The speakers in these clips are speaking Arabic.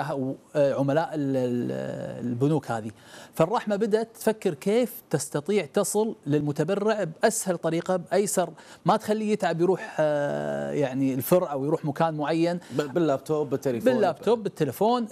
او أه، أه، عملاء البنوك هذه فالرحمه بدات تفكر كيف تستطيع تصل للمتبرع باسهل طريقه بايسر ما تخليه يتعب يروح أه، يعني الفرع او يروح مكان معين باللابتوب بالتليفون باللابتوب بالتليفون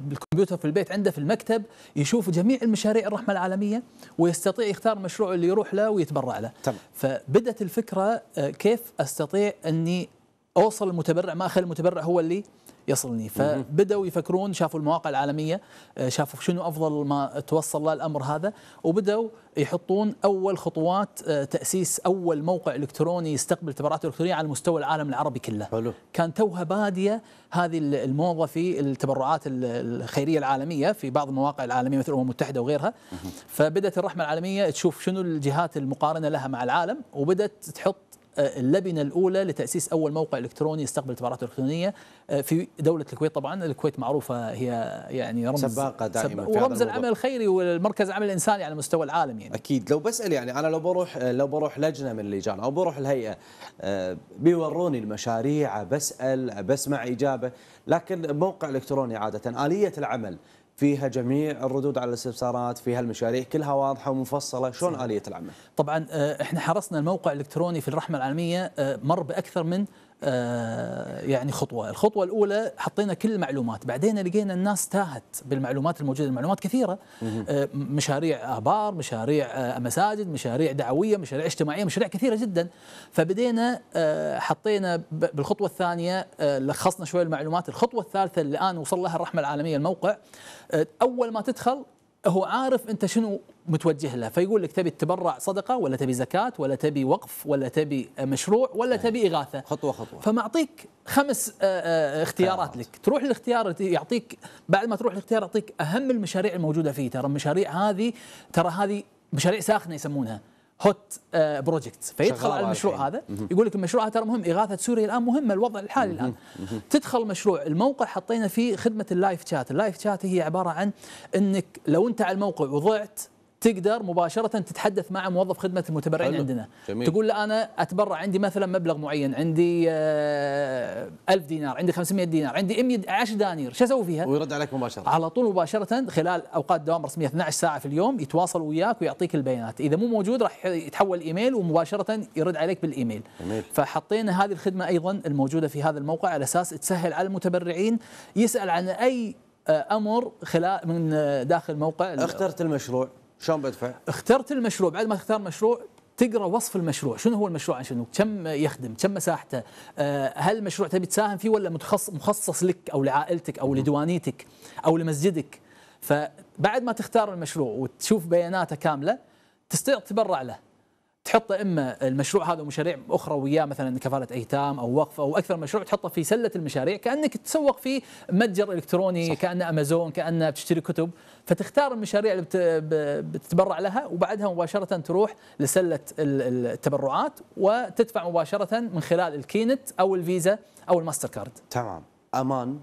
بالكمبيوتر في البيت عنده في المكتب يشوف جميع المشاريع الرحمه العالميه ويستطيع يختار المشروع اللي يروح له ويتبرع له تمام. فبدات الفكره كيف استطيع اني اوصل المتبرع ما اخلي المتبرع هو اللي يصلني فبداوا يفكرون شافوا المواقع العالميه آه، شافوا شنو افضل ما توصل له الامر هذا وبداوا يحطون اول خطوات آه، تاسيس اول موقع الكتروني يستقبل التبرعات الالكترونيه على مستوى العالم العربي كله حلو. كان توها باديه هذه الموضه في التبرعات الخيريه العالميه في بعض المواقع العالميه مثل الامم المتحده وغيرها فبدات الرحمه العالميه تشوف شنو الجهات المقارنه لها مع العالم وبدات تحط آه، اللبنه الاولى لتاسيس اول موقع الكتروني يستقبل التبرعات الالكترونيه آه، في دوله الكويت طبعا الكويت معروفه هي يعني رمز سباقه دائما سب... ورمز العمل الخيري والمركز العمل الانساني على مستوى العالم يعني اكيد لو بسال يعني انا لو بروح آه، لو بروح لجنه من اللجان او بروح الهيئه بيوروني المشاريع بسال بسمع اجابه لكن موقع الكتروني عاده اليه العمل فيها جميع الردود على الاستفسارات فيها المشاريع كلها واضحه ومفصله شلون اليه العمل طبعا آه، احنا حرصنا الموقع الالكتروني في الرحمه العالميه آه، مر باكثر من آه، يعني خطوة الخطوة الأولى حطينا كل المعلومات بعدين لقينا الناس تاهت بالمعلومات الموجودة المعلومات كثيرة آه، مشاريع آبار مشاريع آه، مساجد مشاريع دعوية مشاريع اجتماعية مشاريع كثيرة جدا فبدينا حطينا بالخطوة الثانية لخصنا شوية المعلومات الخطوة الثالثة اللي الآن وصل لها الرحمة العالمية الموقع أول ما تدخل هو عارف انت شنو متوجه له فيقول لك تبي تتبرع صدقه ولا تبي زكاه ولا تبي وقف ولا تبي مشروع ولا نعم. تبي اغاثه خطوه خطوه فمعطيك خمس آه، آه، اختيارات لك تروح الاختيار يعطيك بعد ما تروح الاختيار يعطيك اهم المشاريع الموجوده فيه ترى المشاريع هذه ترى هذه مشاريع ساخنه يسمونها هوت بروجكت uh, فيدخل على المشروع هذا يقول لك المشروع هذا ترى مهم اغاثه سوريا الان مهمه الوضع الحالي الان تدخل مشروع الموقع حطينا فيه خدمه اللايف شات اللايف شات هي عباره عن انك لو انت على الموقع وضعت تقدر مباشره تتحدث مع موظف خدمه المتبرعين عندنا جميل. تقول له انا اتبرع عندي مثلا مبلغ معين عندي 1000 آه، دينار عندي 500 دينار عندي 100 10 دنانير شو اسوي فيها ويرد عليك مباشره على طول مباشره خلال اوقات دوام رسميه 12 ساعه في اليوم يتواصل وياك ويعطيك البيانات اذا مو موجود راح يتحول ايميل ومباشره يرد عليك بالايميل جميل. فحطينا هذه الخدمه ايضا الموجوده في هذا الموقع على اساس تسهل على المتبرعين يسال عن اي آه، امر خلال من آه، داخل موقع اخترت المشروع شلون بدفع؟ اخترت المشروع بعد ما تختار مشروع تقرا وصف المشروع شنو هو المشروع عن شنو كم يخدم كم مساحته آه، هل المشروع تبي تساهم فيه ولا متخصص مخصص لك او لعائلتك او لديوانيتك او لمسجدك فبعد ما تختار المشروع وتشوف بياناته كامله تستطيع تبرع له تحط اما المشروع هذا ومشاريع اخرى وياه مثلا كفاله ايتام او وقف او اكثر مشروع تحطه في سله المشاريع كانك تسوق في متجر الكتروني صح. كانه امازون كانه بتشتري كتب فتختار المشاريع اللي بتتبرع لها وبعدها مباشره تروح لسله التبرعات وتدفع مباشره من خلال الكينت او الفيزا او الماستر كارد تمام امان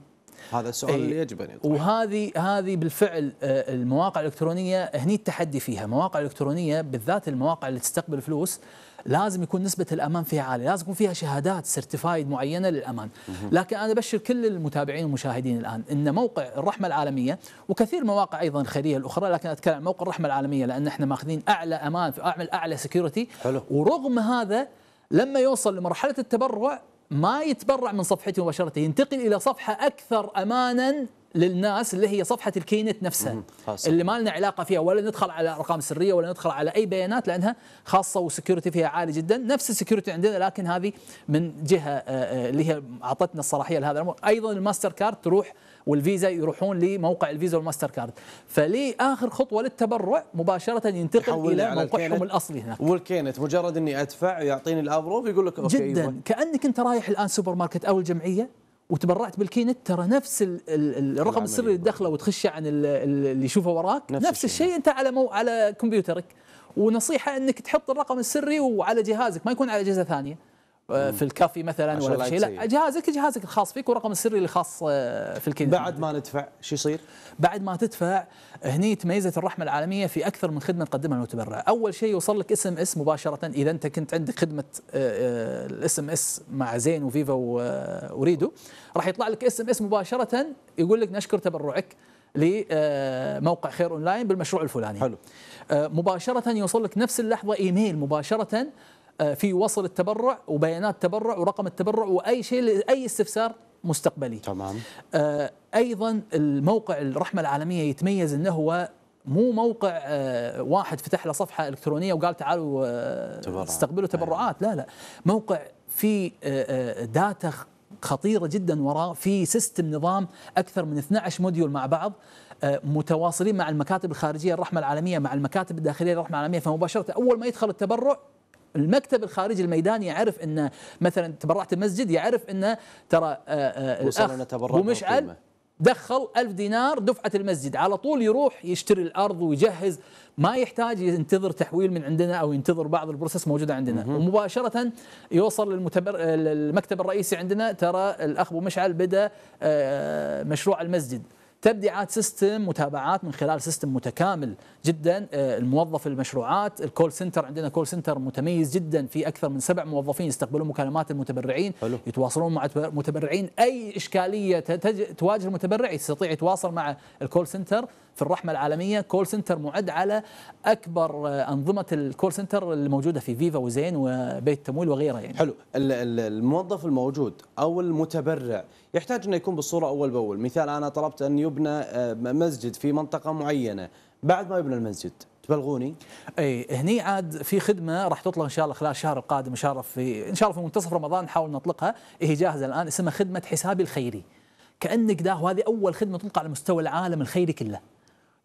هذا السؤال إيه. اللي يجب ان يطرح. وهذه هذه بالفعل آه، المواقع الالكترونيه هني التحدي فيها، مواقع الالكترونيه بالذات المواقع اللي تستقبل فلوس لازم يكون نسبه الامان فيها عاليه، لازم يكون فيها شهادات سيرتيفايد معينه للامان، لكن انا ابشر كل المتابعين والمشاهدين الان ان موقع الرحمه العالميه وكثير مواقع ايضا خيريه الاخرى لكن اتكلم عن موقع الرحمه العالميه لان احنا ماخذين اعلى امان اعمل اعلى سكيورتي حلو. ورغم هذا لما يوصل لمرحله التبرع ما يتبرع من صفحته مباشره ينتقل الى صفحه اكثر امانا للناس اللي هي صفحه الكينت نفسها اللي ما لنا علاقه فيها ولا ندخل على ارقام سريه ولا ندخل على اي بيانات لانها خاصه وسكيورتي فيها عالي جدا نفس السكيورتي عندنا لكن هذه من جهه آه، آه، اللي هي اعطتنا الصلاحيه لهذا الامر ايضا الماستر كارد تروح والفيزا يروحون لموقع الفيزا والماستر كارد فلي اخر خطوه للتبرع مباشره ينتقل الى موقعهم الاصلي هناك والكينت مجرد اني ادفع يعطيني الابروف يقول لك اوكي جدا يبقى. كانك انت رايح الان سوبر ماركت او الجمعيه وتبرعت بالكينت ترى نفس الرقم السري اللي تدخله وتخشه عن اللي يشوفه وراك نفس, نفس الشيء. الشيء انت على مو على كمبيوترك ونصيحه انك تحط الرقم السري وعلى جهازك ما يكون على اجهزه ثانيه آه، في الكافي مثلا ولا شيء لا جهازك جهازك الخاص فيك ورقم السري الخاص آه، في الكذا بعد ما ندفع شو يصير؟ بعد ما تدفع هني تميزت الرحمه العالميه في اكثر من خدمه تقدمها المتبرع، اول شيء يوصل لك اس ام اس مباشره اذا انت كنت عندك خدمه آه، الاس ام اس مع زين وفيفا وريدو راح يطلع لك اس ام اس مباشره يقول لك نشكر تبرعك لموقع خير اونلاين بالمشروع الفلاني. حلو. مباشره يوصل لك نفس اللحظه ايميل مباشره آه، في وصل التبرع وبيانات التبرع ورقم التبرع واي شيء لاي استفسار مستقبلي تمام آه، ايضا الموقع الرحمه العالميه يتميز انه هو مو موقع آه، واحد فتح له صفحه الكترونيه وقال تعالوا تبرع. استقبلوا أيوه. تبرعات لا لا موقع في داتا خطيره جدا وراه في سيستم نظام اكثر من 12 موديول مع بعض متواصلين مع المكاتب الخارجيه الرحمه العالميه مع المكاتب الداخليه الرحمه العالميه فمباشره اول ما يدخل التبرع المكتب الخارجي الميداني يعرف ان مثلا تبرعت المسجد يعرف ان ترى آه، آه، الاخ ومشعل دخل ألف دينار دفعة المسجد على طول يروح يشتري الأرض ويجهز ما يحتاج ينتظر تحويل من عندنا أو ينتظر بعض البروسس موجودة عندنا مم. ومباشرة يوصل للمتبر... المكتب الرئيسي عندنا ترى الأخ أبو مشعل بدأ آه، مشروع المسجد تبديعات سيستم متابعات من خلال سيستم متكامل جدا آه، الموظف المشروعات الكول سنتر عندنا كول سنتر متميز جدا في اكثر من سبع موظفين يستقبلون مكالمات المتبرعين حلو. يتواصلون مع المتبرعين اي اشكاليه تواجه المتبرع يستطيع يتواصل مع الكول سنتر في الرحمه العالميه كول سنتر معد على اكبر آه، انظمه الكول سنتر الموجوده في فيفا وزين وبيت تمويل وغيرها يعني حلو الموظف الموجود او المتبرع يحتاج انه يكون بالصوره اول باول مثال انا طلبت ان يبنى آه، مسجد في منطقه معينه بعد ما يبنى المسجد تبلغوني اي هني عاد في خدمه راح تطلق ان شاء الله خلال الشهر القادم ان شاء الله في ان شاء الله في منتصف رمضان نحاول نطلقها هي جاهزه الان اسمها خدمه حسابي الخيري كانك داه وهذه اول خدمه تطلق على مستوى العالم الخيري كله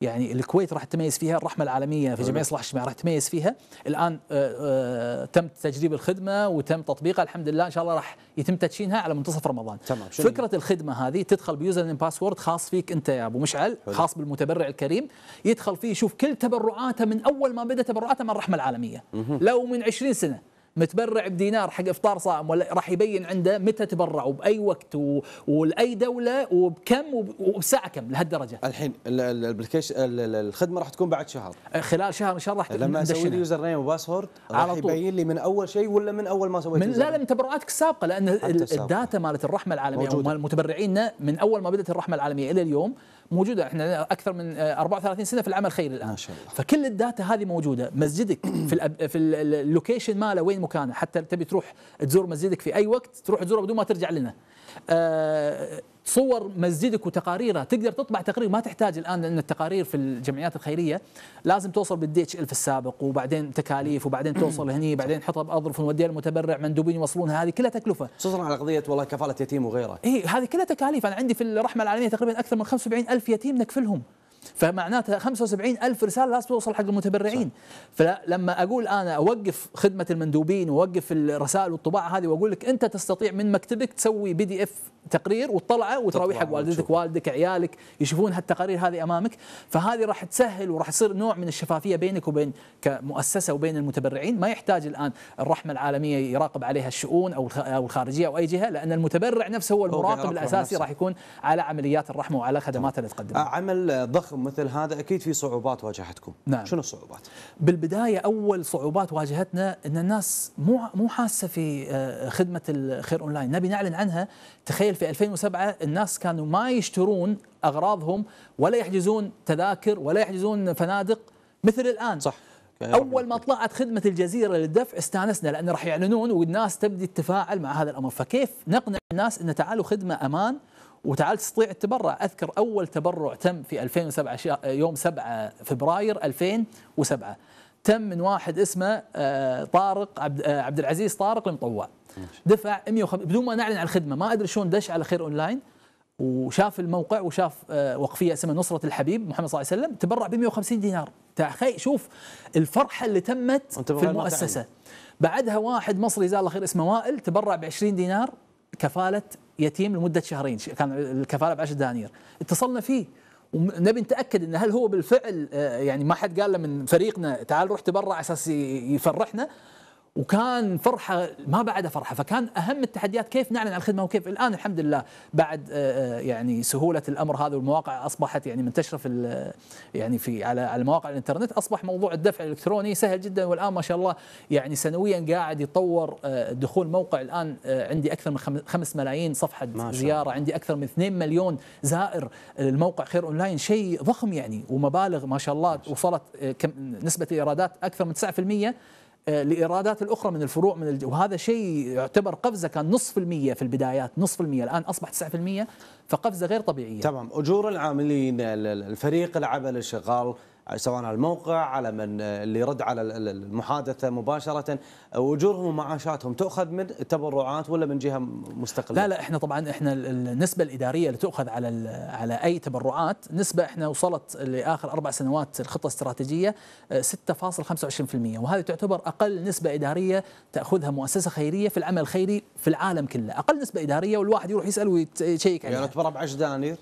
يعني الكويت راح تتميز فيها الرحمه العالميه في جميع اصلاح الشمال راح تتميز فيها الان آه، آه، تم تجريب الخدمه وتم تطبيقها الحمد لله ان شاء الله راح يتم تدشينها على منتصف رمضان تمام فكره الخدمه هذه تدخل بيوزر نيم باسورد خاص فيك انت يا ابو مشعل خاص بالمتبرع الكريم يدخل فيه يشوف كل تبرعاته من اول ما بدا تبرعاته من الرحمه العالميه لو من 20 سنه متبرع بدينار حق افطار صائم ولا راح يبين عنده متى تبرع وباي وقت ولاي دوله وبكم وبساعه كم لهالدرجه الحين الابلكيشن الخدمه راح تكون بعد شهر خلال شهر ان شاء الله راح لما اسوي لي يوزر نيم وباسورد راح يبين لي من اول شيء ولا من اول ما سويت من لا لا من تبرعاتك السابقه لان الداتا مالت الرحمه العالميه ومال متبرعينا من اول ما بدات الرحمه العالميه الى اليوم موجوده احنا اكثر من 34 سنه في العمل الخيري الان ما شاء الله. فكل الداتا هذه موجوده مسجدك في في اللوكيشن ماله وين مكانه حتى تبي تروح تزور مسجدك في اي وقت تروح تزوره بدون ما ترجع لنا آه، صور مسجدك وتقاريره تقدر تطبع تقرير ما تحتاج الان لان التقارير في الجمعيات الخيريه لازم توصل بالدي اتش ال في السابق وبعدين تكاليف وبعدين توصل هني بعدين حطها باظرف ونوديها للمتبرع مندوبين يوصلونها هذه كلها تكلفه خصوصا على قضيه والله كفاله يتيم وغيره اي هذه كلها تكاليف انا عندي في الرحمه العالميه تقريبا اكثر من 75 الف يتيم نكفلهم فمعناتها 75 ألف رسالة لازم توصل حق المتبرعين صح. فلما أقول أنا أوقف خدمة المندوبين وأوقف الرسائل والطباعة هذه وأقول لك أنت تستطيع من مكتبك تسوي بي دي إف تقرير وتطلعه وتراويه حق والدتك والدك عيالك يشوفون هالتقارير هذه أمامك فهذه راح تسهل وراح يصير نوع من الشفافية بينك وبين كمؤسسة وبين المتبرعين ما يحتاج الآن الرحمة العالمية يراقب عليها الشؤون أو أو الخارجية أو أي جهة لأن المتبرع نفسه هو المراقب الأساسي راح يكون على عمليات الرحمة وعلى خدماتها اللي تقدمها عمل ضخم مثل هذا اكيد في صعوبات واجهتكم نعم. شنو الصعوبات بالبدايه اول صعوبات واجهتنا ان الناس مو مو حاسه في آه، خدمه الخير اونلاين نبي نعلن عنها تخيل في 2007 الناس كانوا ما يشترون اغراضهم ولا يحجزون تذاكر ولا يحجزون فنادق مثل الان صح اول ما طلعت خدمه الجزيره للدفع استانسنا لان راح يعلنون والناس تبدي تتفاعل مع هذا الامر فكيف نقنع الناس ان تعالوا خدمه امان وتعال تستطيع التبرع اذكر اول تبرع تم في 2007 يوم 7 فبراير 2007 تم من واحد اسمه آه، طارق عبد آه، العزيز طارق المطوع دفع 150 بدون ما نعلن عن الخدمه ما ادري شلون دش على خير اونلاين وشاف الموقع وشاف آه، وقفيه اسمها نصره الحبيب محمد صلى الله عليه وسلم تبرع ب 150 دينار تخيل شوف الفرحه اللي تمت في المؤسسه بعدها واحد مصري جزاه الله خير اسمه وائل تبرع ب 20 دينار كفاله يتيم لمده شهرين كان الكفاله ب 10 دنانير اتصلنا فيه ونبي نتاكد ان هل هو بالفعل آه، يعني ما حد قال له من فريقنا تعال روح تبرع على اساس يفرحنا وكان فرحة ما بعدها فرحة فكان أهم التحديات كيف نعلن عن الخدمة وكيف الآن الحمد لله بعد آه، آه، يعني سهولة الأمر هذا والمواقع أصبحت يعني منتشرة في آه، يعني في على على مواقع الإنترنت أصبح موضوع الدفع الإلكتروني سهل جدا والآن ما شاء الله يعني سنويا قاعد يتطور دخول موقع الآن عندي أكثر من 5 ملايين صفحة زيارة عندي أكثر من 2 مليون زائر الموقع خير أونلاين شيء ضخم يعني ومبالغ ما شاء الله وصلت نسبة الإيرادات أكثر من 9% آه، لإيرادات الأخرى من الفروع من الج... وهذا شيء يعتبر قفزة كان نصف المية في البدايات نصف المية الآن أصبح 9% فقفزة غير طبيعية تمام أجور العاملين الفريق العمل الشغال سواء على الموقع على من اللي يرد على المحادثه مباشره اجورهم ومعاشاتهم تؤخذ من تبرعات ولا من جهه مستقله؟ لا لا احنا طبعا احنا النسبه الاداريه اللي تؤخذ على على اي تبرعات نسبه احنا وصلت لاخر اربع سنوات الخطه الاستراتيجيه 6.25% آه، وهذه تعتبر اقل نسبه اداريه تاخذها مؤسسه خيريه في العمل الخيري في العالم كله، اقل نسبه اداريه والواحد يروح يسال ويشيك يعني عليها. يعني تبرع ب 10 دنانير؟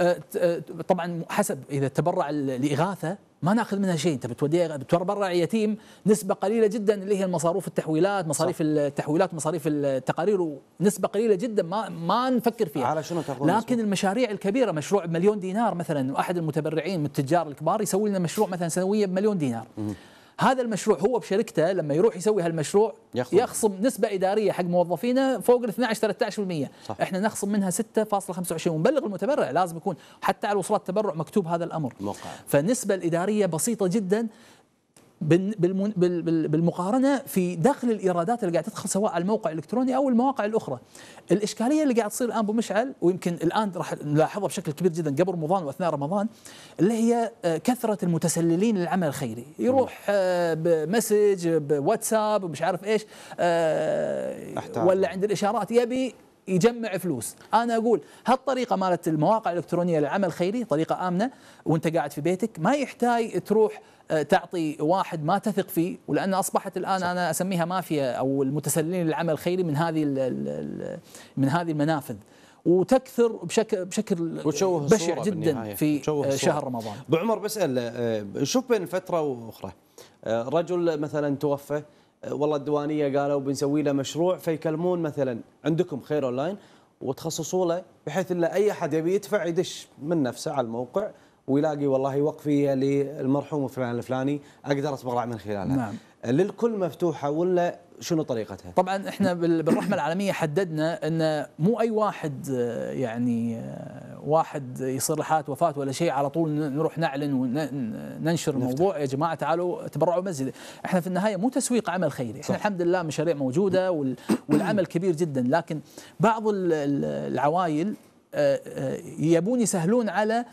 آه، آه، طبعا حسب اذا تبرع لاغاثه ما ناخذ منها شيء انت بتوديها بتبرع يتيم نسبه قليله جدا اللي هي المصاروف التحويلات مصاريف صح. التحويلات مصاريف التقارير ونسبه قليله جدا ما ما نفكر فيها على شنو تاخذون لكن نسبة. المشاريع الكبيره مشروع بمليون دينار مثلا واحد المتبرعين من التجار الكبار يسوي لنا مشروع مثلا سنويا بمليون دينار م- هذا المشروع هو بشركته لما يروح يسوي هالمشروع يخصم, يخصم نسبه اداريه حق موظفينه فوق ال 12 13% صح. احنا نخصم منها 6.25 ونبلغ المتبرع لازم يكون حتى على وصلات التبرع مكتوب هذا الامر موقع. فالنسبه الاداريه بسيطه جدا بالمقارنه في داخل الايرادات اللي قاعد تدخل سواء على الموقع الالكتروني او المواقع الاخرى. الاشكاليه اللي قاعد تصير الان ابو مشعل ويمكن الان راح نلاحظها بشكل كبير جدا قبل رمضان واثناء رمضان اللي هي آه، كثره المتسللين للعمل الخيري، يروح آه، بمسج بواتساب مش عارف ايش آه، ولا عند الاشارات يبي يجمع فلوس انا اقول هالطريقه مالت المواقع الالكترونيه للعمل الخيري طريقه امنه وانت قاعد في بيتك ما يحتاج تروح آه، تعطي واحد ما تثق فيه ولان اصبحت الان صح. انا اسميها مافيا او المتسللين للعمل الخيري من هذه من هذه المنافذ وتكثر بشكل بشكل بشع جدا في آه، شهر رمضان ابو عمر بسال آه، شوف بين فتره واخرى رجل مثلا توفى آه، والله الديوانيه قالوا بنسوي له مشروع فيكلمون مثلا عندكم خير اونلاين وتخصصوا له بحيث ان اي احد يبي يدفع يدش من نفسه على الموقع ويلاقي والله وقفيه للمرحوم فلان الفلاني اقدر اتبرع من خلالها. نعم. للكل مفتوحه ولا شنو طريقتها؟ طبعا احنا بالرحمه العالميه حددنا ان مو اي واحد آه، يعني آه، واحد يصير له حاله وفاه ولا شيء على طول نروح نعلن وننشر الموضوع يا جماعه تعالوا تبرعوا مسجد، احنا في النهايه مو تسويق عمل خيري، احنا الحمد لله مشاريع موجوده والعمل كبير جدا لكن بعض العوائل آه، يبون يسهلون على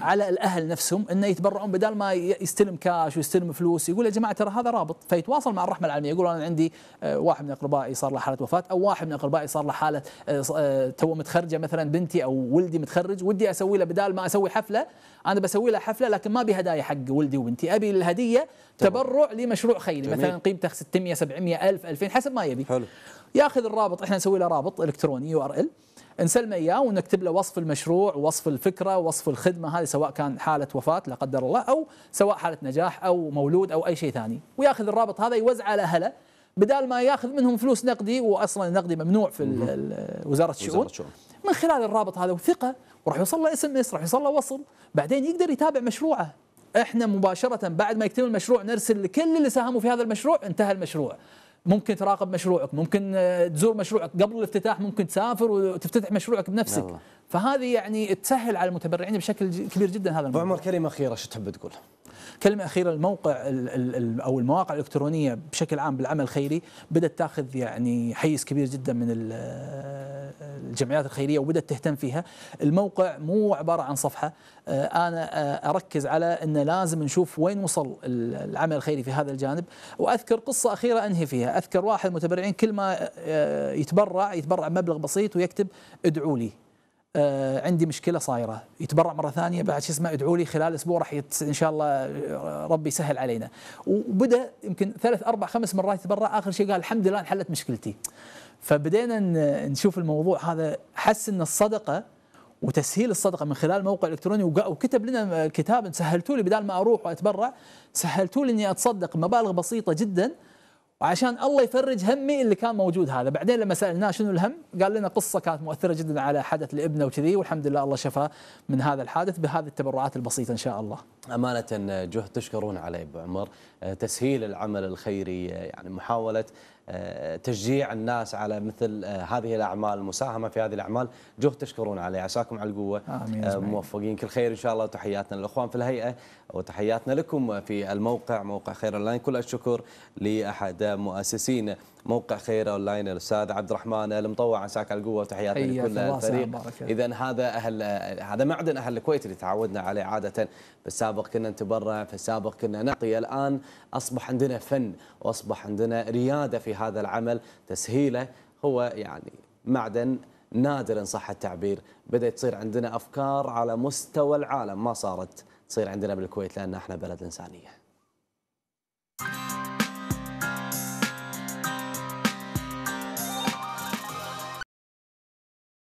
على الاهل نفسهم انه يتبرعون بدل ما يستلم كاش ويستلم فلوس يقول يا جماعه ترى هذا رابط فيتواصل مع الرحمه العالميه يقول انا عندي آه، واحد من اقربائي صار له حاله وفاه او واحد من اقربائي صار له حاله آه، آه، تو متخرجه مثلا بنتي او ولدي متخرج ودي اسوي له بدال ما اسوي حفله انا بسوي له حفله لكن ما هدايا حق ولدي وبنتي ابي الهديه تبرع لمشروع خيري مثلا قيمته 600 700 1000 2000 حسب ما يبي حلو ياخذ الرابط احنا نسوي له رابط الكتروني يو ار ال نسلمه اياه ونكتب له وصف المشروع ووصف الفكره ووصف الخدمه هذه سواء كان حاله وفاه لا قدر الله او سواء حاله نجاح او مولود او اي شيء ثاني وياخذ الرابط هذا يوزعه على اهله بدال ما ياخذ منهم فلوس نقدي واصلا النقدي ممنوع في وزاره الشؤون من خلال الرابط هذا وثقه وراح يوصل له اس ام اس راح يوصل له وصل بعدين يقدر يتابع مشروعه احنا مباشره بعد ما يكتمل المشروع نرسل لكل اللي ساهموا في هذا المشروع انتهى المشروع ممكن تراقب مشروعك ممكن آه، تزور مشروعك قبل الافتتاح ممكن تسافر وتفتتح مشروعك بنفسك فهذه يعني تسهل على المتبرعين يعني بشكل كبير جدا هذا الموضوع. عمر كلمه اخيره شو تحب تقول؟ كلمه اخيره الموقع او المواقع الالكترونيه بشكل عام بالعمل الخيري بدات تاخذ يعني حيز كبير جدا من الجمعيات الخيريه وبدات تهتم فيها الموقع مو عباره عن صفحه آه، انا آه، اركز على ان لازم نشوف وين وصل العمل الخيري في هذا الجانب واذكر قصه اخيره انهي فيها اذكر واحد المتبرعين كل ما آه، يتبرع يتبرع بمبلغ بسيط ويكتب ادعوا لي آه عندي مشكله صايره يتبرع مره ثانيه بعد شو اسمه ادعوا لي خلال اسبوع راح يت... ان شاء الله آه، ربي يسهل علينا وبدا يمكن ثلاث اربع خمس مرات يتبرع اخر شيء قال الحمد لله انحلت مشكلتي فبدينا نشوف الموضوع هذا حس ان الصدقه وتسهيل الصدقه من خلال موقع الكتروني وكتب لنا كتاب سهلتوا لي بدال ما اروح واتبرع سهلتوا لي اني اتصدق مبالغ بسيطه جدا وعشان الله يفرج همي اللي كان موجود هذا بعدين لما سالناه شنو الهم قال لنا قصه كانت مؤثره جدا على حدث لابنه وكذي والحمد لله الله شفاه من هذا الحادث بهذه التبرعات البسيطه ان شاء الله امانه جهد تشكرون عليه ابو عمر آه، تسهيل العمل الخيري آه، يعني محاوله آه، تشجيع الناس على مثل آه، هذه الاعمال المساهمه في هذه الاعمال جهد تشكرون عليه عساكم على القوه آه، موفقين كل خير ان شاء الله وتحياتنا للاخوان في الهيئه وتحياتنا لكم في الموقع موقع خير الله كل الشكر لاحد مؤسسين موقع خير اونلاين الاستاذ عبد الرحمن المطوع عساك على القوه وتحياتي لكل الفريق اذا هذا اهل هذا معدن اهل الكويت اللي تعودنا عليه عاده في السابق كنا نتبرع في السابق كنا نعطي الان اصبح عندنا فن واصبح عندنا رياده في هذا العمل تسهيله هو يعني معدن نادر ان صح التعبير بدات تصير عندنا افكار على مستوى العالم ما صارت تصير عندنا بالكويت لان احنا بلد انسانيه